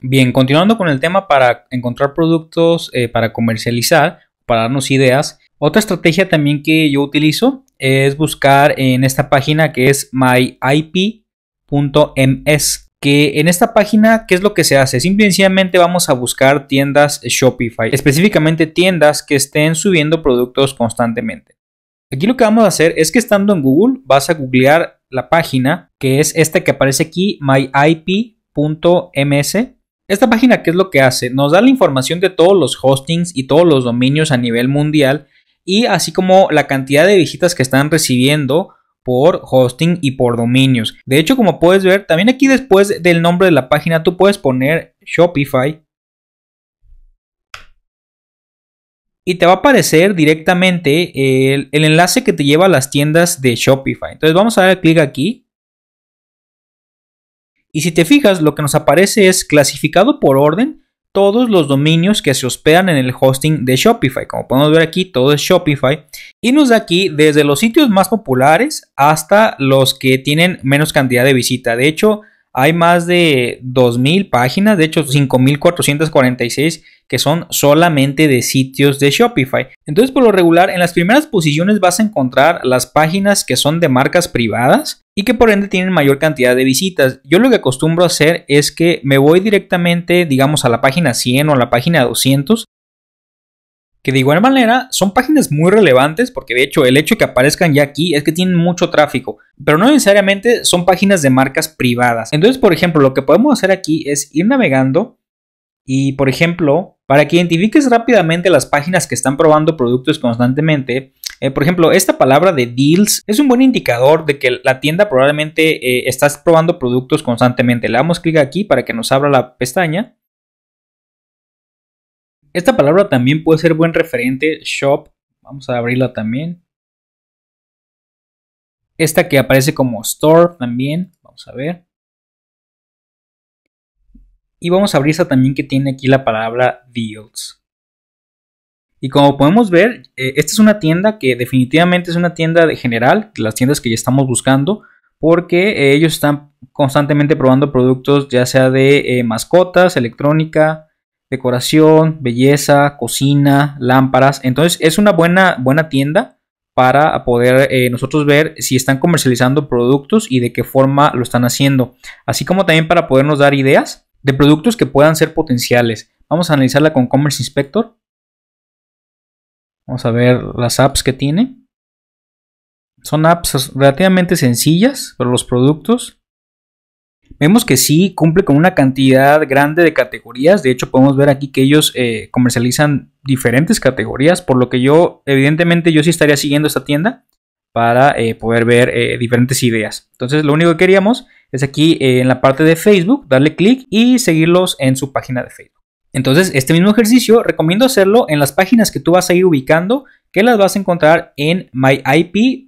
Bien, continuando con el tema para encontrar productos eh, para comercializar, para darnos ideas, otra estrategia también que yo utilizo es buscar en esta página que es myip.ms, que en esta página, ¿qué es lo que se hace? Simplemente vamos a buscar tiendas Shopify, específicamente tiendas que estén subiendo productos constantemente. Aquí lo que vamos a hacer es que estando en Google vas a googlear la página que es esta que aparece aquí, myip.ms esta página, ¿qué es lo que hace? Nos da la información de todos los hostings y todos los dominios a nivel mundial y así como la cantidad de visitas que están recibiendo por hosting y por dominios. De hecho, como puedes ver, también aquí después del nombre de la página tú puedes poner Shopify y te va a aparecer directamente el, el, enlace que te lleva a las tiendas de Shopify. Entonces vamos a dar clic aquí y si te fijas, lo que nos aparece es clasificado por orden todos los dominios que se hospedan en el hosting de Shopify. Como podemos ver aquí, todo es Shopify. Y nos da aquí desde los sitios más populares hasta los que tienen menos cantidad de visita. De hecho, hay más de 2.000 páginas, de hecho 5.446 que son solamente de sitios de Shopify. Entonces por lo regular en las primeras posiciones vas a encontrar las páginas que son de marcas privadas y que por ende tienen mayor cantidad de visitas. Yo lo que acostumbro a hacer es que me voy directamente digamos a la página 100 o a la página 200 que de igual manera son páginas muy relevantes porque de hecho el hecho que aparezcan ya aquí es que tienen mucho tráfico, pero no necesariamente son páginas de marcas privadas. Entonces, por ejemplo, lo que podemos hacer aquí es ir navegando y, por ejemplo, para que identifiques rápidamente las páginas que están probando productos constantemente, eh, por ejemplo, esta palabra de deals es un buen indicador de que la tienda probablemente eh, estás probando productos constantemente. Le damos clic aquí para que nos abra la pestaña. Esta palabra también puede ser buen referente, shop. Vamos a abrirla también. Esta que aparece como store también. Vamos a ver. Y vamos a abrir esta también que tiene aquí la palabra deals. Y como podemos ver, eh, esta es una tienda que definitivamente es una tienda de general, las tiendas que ya estamos buscando, porque eh, ellos están constantemente probando productos ya sea de eh, mascotas, electrónica, decoración, belleza, cocina, lámparas. Entonces es una buena, buena tienda para poder eh, nosotros ver si están comercializando productos y de qué forma lo están haciendo. Así como también para podernos dar ideas de productos que puedan ser potenciales. Vamos a analizarla con Commerce Inspector. Vamos a ver las apps que tiene. Son apps relativamente sencillas, pero los productos vemos que sí cumple con una cantidad grande de categorías. De hecho, podemos ver aquí que ellos eh, comercializan diferentes categorías, por lo que yo, evidentemente, yo sí estaría siguiendo esta tienda para eh, poder ver eh, diferentes ideas. Entonces, lo único que queríamos es aquí en la parte de Facebook, darle clic y seguirlos en su página de Facebook. Entonces, este mismo ejercicio recomiendo hacerlo en las páginas que tú vas a ir ubicando, que las vas a encontrar en myip.ms.